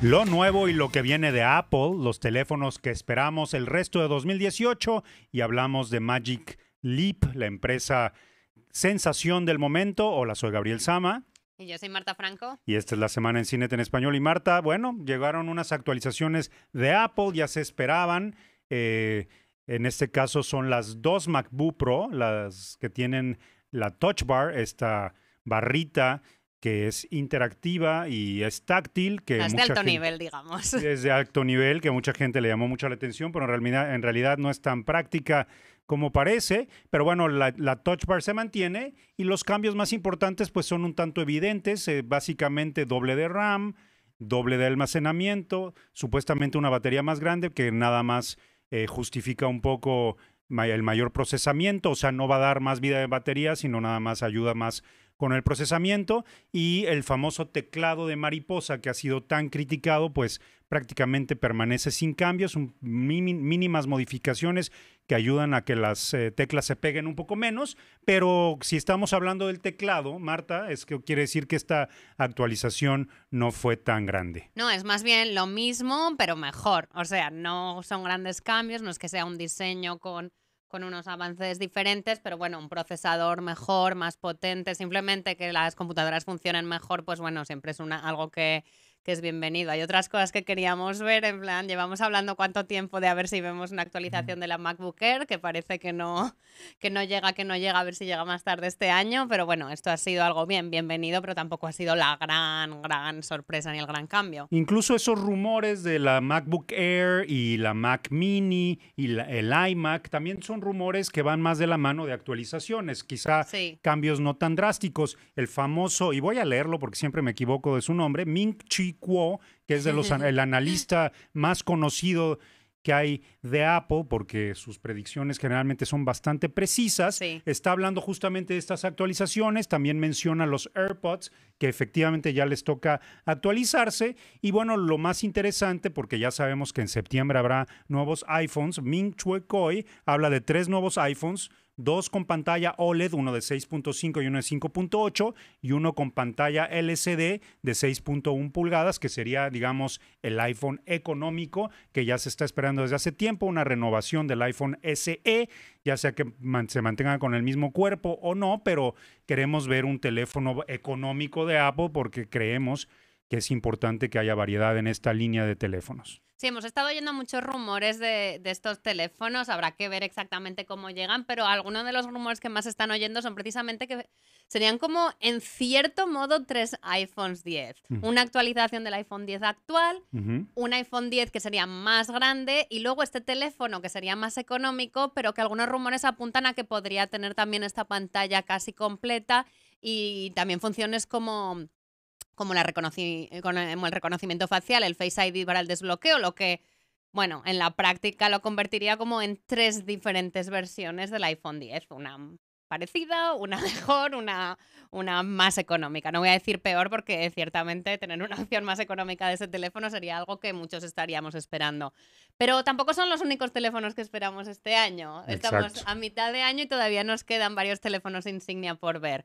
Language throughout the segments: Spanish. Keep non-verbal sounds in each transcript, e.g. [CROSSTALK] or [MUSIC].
Lo nuevo y lo que viene de Apple, los teléfonos que esperamos el resto de 2018 y hablamos de Magic Leap, la empresa sensación del momento. Hola, soy Gabriel Sama. Y yo soy Marta Franco. Y esta es la semana en cine en Español. Y Marta, bueno, llegaron unas actualizaciones de Apple, ya se esperaban. Eh, en este caso son las dos MacBook Pro, las que tienen la Touch Bar, esta barrita que es interactiva y es táctil. Que es de alto nivel, digamos. Es de alto nivel, que mucha gente le llamó mucho la atención, pero en realidad, en realidad no es tan práctica como parece, pero bueno, la, touch bar se mantiene y los cambios más importantes pues son un tanto evidentes, eh, básicamente doble de RAM, doble de almacenamiento, supuestamente una batería más grande que nada más eh, justifica un poco el mayor procesamiento, o sea, no va a dar más vida de batería, sino nada más ayuda más con el procesamiento y el famoso teclado de mariposa que ha sido tan criticado, pues prácticamente permanece sin cambios, mínimas modificaciones que ayudan a que las eh, teclas se peguen un poco menos, pero si estamos hablando del teclado, Marta, es que quiere decir que esta actualización no fue tan grande. No, es más bien lo mismo, pero mejor. O sea, no son grandes cambios, no es que sea un diseño con con unos avances diferentes, pero bueno, un procesador mejor, más potente, simplemente que las computadoras funcionen mejor, pues bueno, siempre es una, algo que, es bienvenido. Hay otras cosas que queríamos ver, en plan, llevamos hablando cuánto tiempo de a ver si vemos una actualización de la MacBook Air, que parece que no, [LAUGHS] que no llega, que no llega, a ver si llega más tarde este año, pero bueno, esto ha sido algo bien, bienvenido, pero tampoco ha sido la gran, gran sorpresa ni el gran cambio. Incluso esos rumores de la MacBook Air y la Mac Mini y el iMac también son rumores que van más de la mano de actualizaciones, quizá cambios no tan drásticos. El famoso, y voy a leerlo porque siempre me equivoco de su nombre, Ming Chi que es el analista más conocido que hay de Apple, porque sus predicciones generalmente son bastante precisas, está hablando justamente de estas actualizaciones, también menciona los AirPods, que efectivamente ya les toca actualizarse, y bueno, lo más interesante, porque ya sabemos que en septiembre habrá nuevos iPhones, Ming Chue Koi habla de tres nuevos iPhones, dos con pantalla OLED, uno de 6.5 y uno de 5.8, y uno con pantalla LCD de 6.1 pulgadas, que sería, digamos, el iPhone económico, que ya se está esperando desde hace tiempo, una renovación del iPhone SE, ya sea que se mantenga con el mismo cuerpo o no, pero queremos ver un teléfono económico de Apple porque creemos que es importante que haya variedad en esta línea de teléfonos. Sí, hemos estado oyendo muchos rumores de, estos teléfonos, habrá que ver exactamente cómo llegan, pero algunos de los rumores que más están oyendo son precisamente que serían como, en cierto modo, tres iPhones 10. Mm. Una actualización del iPhone 10 actual, un iPhone 10 que sería más grande y luego este teléfono que sería más económico, pero que algunos rumores apuntan a que podría tener también esta pantalla casi completa y también funciones como eh, eh, como, el reconocimiento facial, el Face ID para el desbloqueo, lo que, bueno, en la práctica lo convertiría como en tres diferentes versiones del iPhone 10. Una parecida, una [LAUGHS] mejor, una, una más económica. No voy a decir peor porque ciertamente tener una opción más económica de ese teléfono sería algo que muchos estaríamos esperando. Pero tampoco son los únicos teléfonos que esperamos este año. Estamos a mitad de año y todavía nos quedan varios teléfonos insignia por ver.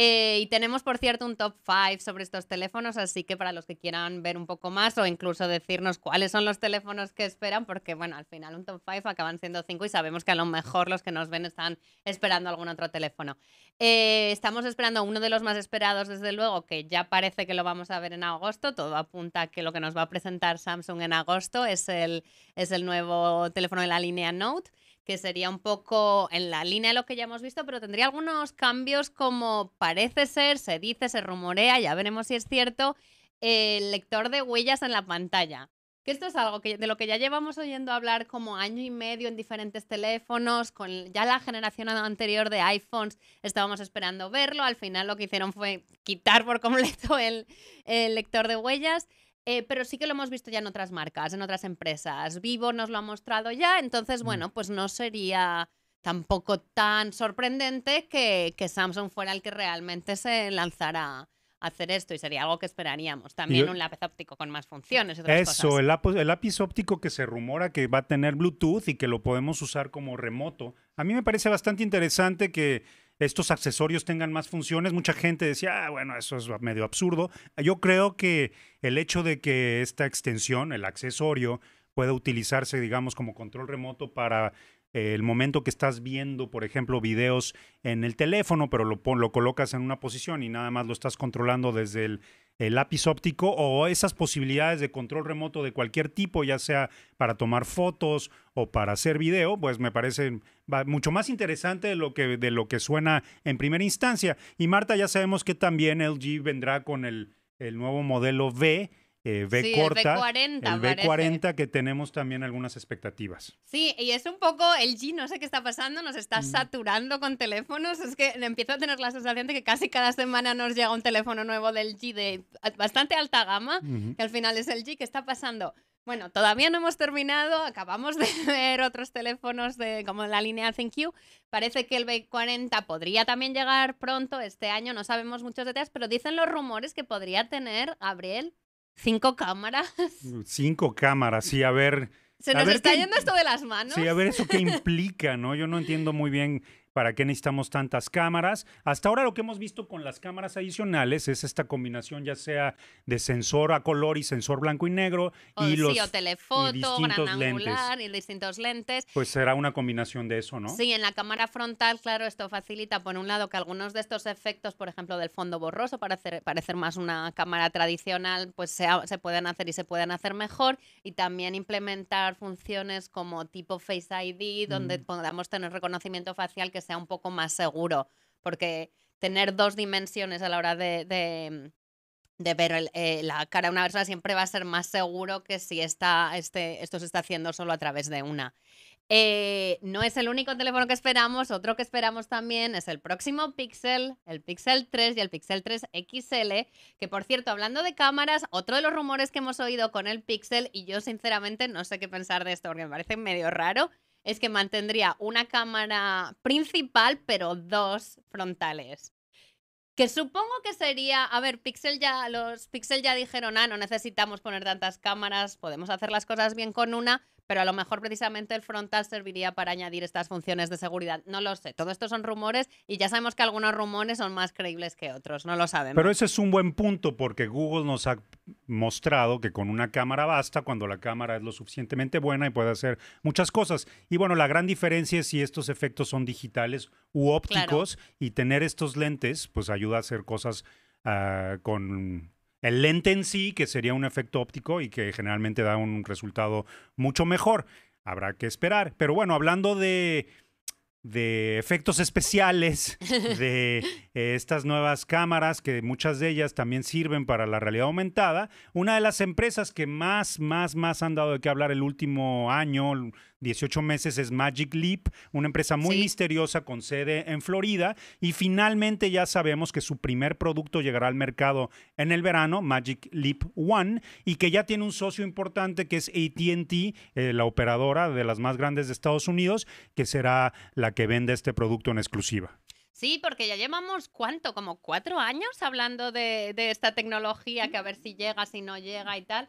Eh, y tenemos, por cierto, un top 5 sobre estos teléfonos, así que para los que quieran ver un poco más o incluso decirnos cuáles son los teléfonos que esperan, porque bueno, al final un top 5 acaban siendo 5 y sabemos que a lo mejor los que nos ven están esperando algún otro teléfono. Eh, estamos esperando uno de los más esperados, desde luego, que ya parece que lo vamos a ver en agosto. Todo apunta a que lo que nos va a presentar Samsung en agosto es el, es el nuevo teléfono de la línea Note que sería un poco en la línea de lo que ya hemos visto, pero tendría algunos cambios como parece ser, se dice, se rumorea, ya veremos si es cierto, el lector de huellas en la pantalla. Que esto es algo que, de lo que ya llevamos oyendo hablar como año y medio en diferentes teléfonos, con ya la generación anterior de iPhones estábamos esperando verlo, al final lo que hicieron fue quitar por completo el lector de huellas. Eh, pero sí que lo hemos visto ya en otras marcas, en otras empresas. Vivo nos lo ha mostrado ya, entonces, mm. bueno, pues no sería tampoco tan sorprendente que, Samsung fuera el que realmente se lanzara a hacer esto y sería algo que esperaríamos. También un lápiz óptico con más funciones. Y otras eso, cosas. El, el, lápiz óptico que se rumora que va a tener Bluetooth y que lo podemos usar como remoto. A mí me parece bastante interesante que estos accesorios tengan más funciones. Mucha gente decía, ah, bueno, eso es medio absurdo. Yo creo que el hecho de que esta extensión, el accesorio, pueda utilizarse, digamos, como control remoto para eh, el momento que estás viendo, por ejemplo, videos en el teléfono, pero lo, lo colocas en una posición y nada más lo estás controlando desde el el lápiz óptico o esas posibilidades de control remoto de cualquier tipo, ya sea para tomar fotos o para hacer video, pues me parece mucho más interesante de lo que, de lo que suena en primera instancia. Y Marta, ya sabemos que también LG vendrá con el, el nuevo modelo V eh, B corta, el B40, que tenemos también algunas expectativas. Sí, y es un poco el G, no sé qué está pasando, nos está mm. saturando con teléfonos, es que empiezo a tener la sensación de que casi cada semana nos llega un teléfono nuevo del G de bastante alta gama, que al final es el G, ¿qué está pasando? Bueno, todavía no hemos terminado, acabamos de [LAUGHS] ver otros teléfonos de, como la línea ThinQ. Parece que el B40 podría también llegar pronto este año, no sabemos muchos detalles, pero dicen los rumores que podría tener, Gabriel, Cinco cámaras. Cinco cámaras, sí, a ver. Se nos está yendo esto de las manos. Sí, a ver eso qué implica, ¿no? Yo no entiendo muy bien ¿Para qué necesitamos tantas cámaras? Hasta ahora lo que hemos visto con las cámaras adicionales es esta combinación ya sea de sensor a color y sensor blanco y negro y los y distintos lentes. distintos lentes. Pues será una combinación de eso, ¿no? Sí, en la cámara frontal, claro, esto facilita por un lado que algunos de estos efectos, por ejemplo, del fondo borroso para parecer más una cámara tradicional, pues se, se pueden hacer y se pueden hacer mejor y también implementar funciones como tipo Face ID, donde mm. podamos tener reconocimiento facial que sea un poco más seguro, porque tener dos dimensiones a la hora de, de, ver eh, la cara de una persona siempre va a ser más seguro que si está, este, esto se está haciendo solo a través de una. Eh, no es el único teléfono que esperamos, otro que esperamos también es el próximo Pixel, el Pixel 3 y el Pixel 3 XL, que por cierto, hablando de cámaras, otro de los rumores que hemos oído con el Pixel, y yo sinceramente no sé qué pensar de esto porque me parece medio raro, es que mantendría una cámara principal, pero dos frontales. Que supongo que sería, a ver, Pixel ya, los Pixel ya dijeron, ah, no necesitamos poner tantas cámaras, podemos hacer las cosas bien con una, pero a lo mejor precisamente el frontal serviría para añadir estas funciones de seguridad. No lo sé, todo esto son rumores y ya sabemos que algunos rumores son más creíbles que otros, no lo sabemos. Pero ese es un buen punto porque Google nos ha mostrado que con una cámara basta cuando la cámara es lo suficientemente buena y puede hacer muchas cosas. Y bueno, la gran diferencia es si estos efectos son digitales u ópticos y tener estos lentes pues ayuda a hacer cosas ah, con el lente en sí, que sería un efecto óptico y que generalmente da un resultado mucho mejor. Habrá que esperar. Pero bueno, hablando de, de efectos especiales, [LAUGHS] de estas nuevas cámaras, que muchas de ellas también sirven para la realidad aumentada, una de las empresas que más, más, más han dado de qué hablar el último año, 18 meses es Magic Leap, una empresa muy misteriosa con sede en Florida. Y finalmente ya sabemos que su primer producto llegará al mercado en el verano, Magic Leap One, y que ya tiene un socio importante que es ATT, eh, la operadora de las más grandes de Estados Unidos, que será la que vende este producto en exclusiva. Sí, porque ya llevamos cuánto, como cuatro años hablando de, de esta tecnología, que a ver si llega, si no llega y tal.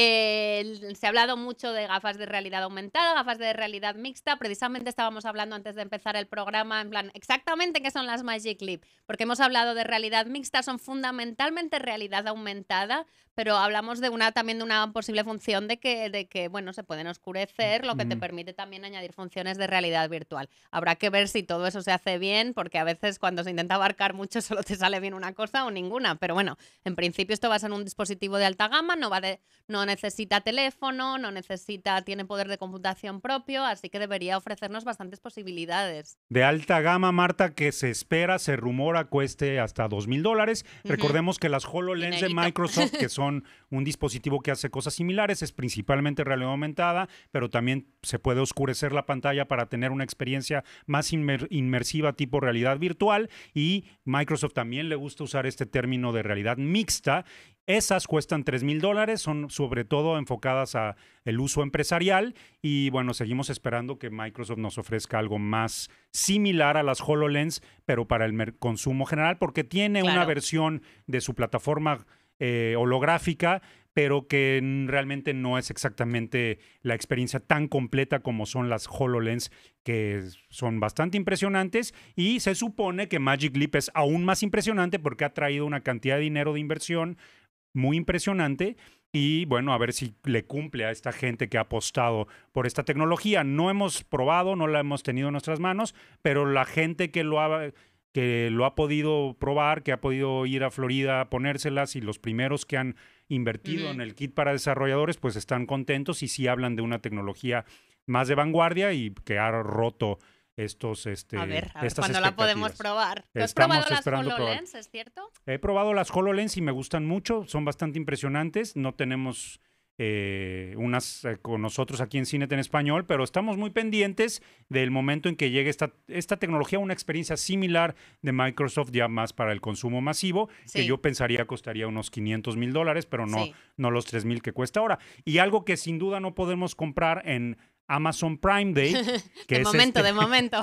Eh, se ha hablado mucho de gafas de realidad aumentada, gafas de realidad mixta. Precisamente estábamos hablando antes de empezar el programa, en plan, exactamente qué son las Magic Leap, porque hemos hablado de realidad mixta, son fundamentalmente realidad aumentada, pero hablamos de una también de una posible función de que, de que bueno, se pueden oscurecer, lo que te permite también añadir funciones de realidad virtual. Habrá que ver si todo eso se hace bien, porque a veces cuando se intenta abarcar mucho [LAUGHS] solo te sale bien una cosa o ninguna, pero bueno, en principio esto va a ser un dispositivo de alta gama, no va de, necesita teléfono, no necesita, tiene poder de computación propio, así que debería ofrecernos bastantes posibilidades. De alta gama, Marta, que se espera, se rumora, cueste hasta dos mil dólares. Recordemos que las HoloLens de Microsoft, que [LAUGHS] son un dispositivo que hace cosas similares, es principalmente realidad aumentada, pero también se puede oscurecer la pantalla para tener una experiencia más inmersiva tipo realidad virtual y Microsoft también le gusta usar este término de realidad mixta esas cuestan 3 mil dólares, son sobre todo enfocadas a el uso empresarial y bueno, seguimos esperando que Microsoft nos ofrezca algo más similar a las HoloLens, pero para el consumo general, porque tiene una versión de su plataforma eh, holográfica, pero que realmente no es exactamente la experiencia tan completa como son las HoloLens, que son bastante impresionantes. Y se supone que Magic Leap es aún más impresionante porque ha traído una cantidad de dinero de inversión muy impresionante y bueno, a ver si le cumple a esta gente que ha apostado por esta tecnología. No hemos probado, no la hemos tenido en nuestras manos, pero la gente que lo ha que lo ha podido probar, que ha podido ir a Florida a ponérselas y los primeros que han invertido en el kit para desarrolladores pues están contentos y sí hablan de una tecnología más de vanguardia y que ha roto estos este a ver, a ver estas cuando la podemos probar has probado las HoloLens, es cierto he probado las HoloLens y me gustan mucho son bastante impresionantes no tenemos eh, unas eh, con nosotros aquí en Cinete en Español, pero estamos muy pendientes del momento en que llegue esta, esta tecnología, una experiencia similar de Microsoft ya más para el consumo masivo, que yo pensaría costaría unos 500 mil dólares, pero no, no los 3 mil que cuesta ahora. Y algo que sin duda no podemos comprar en Amazon Prime Day. [LAUGHS] Que de momento, este de momento.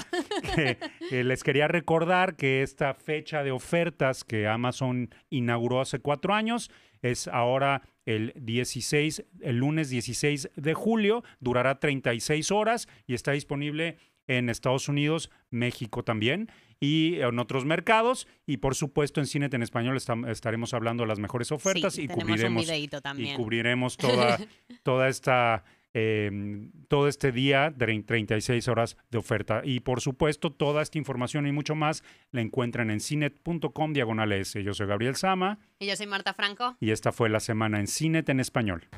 [LAUGHS] Eh, les quería recordar que esta fecha de ofertas que Amazon inauguró hace cuatro años es ahora el 16, el lunes 16 de julio, durará 36 horas y está disponible en Estados Unidos, México también y en otros mercados. Y por supuesto, en Cinete en Español estaremos hablando de las mejores ofertas y, cubriremos, y cubriremos toda, [LAUGHS] toda esta Em, todo este día, 36 horas de oferta. Y por supuesto, toda esta información y mucho más la encuentran en cinet.com diagonales. Yo soy Gabriel Sama. Y yo soy Marta Franco. Y esta fue la semana en Cinet en español.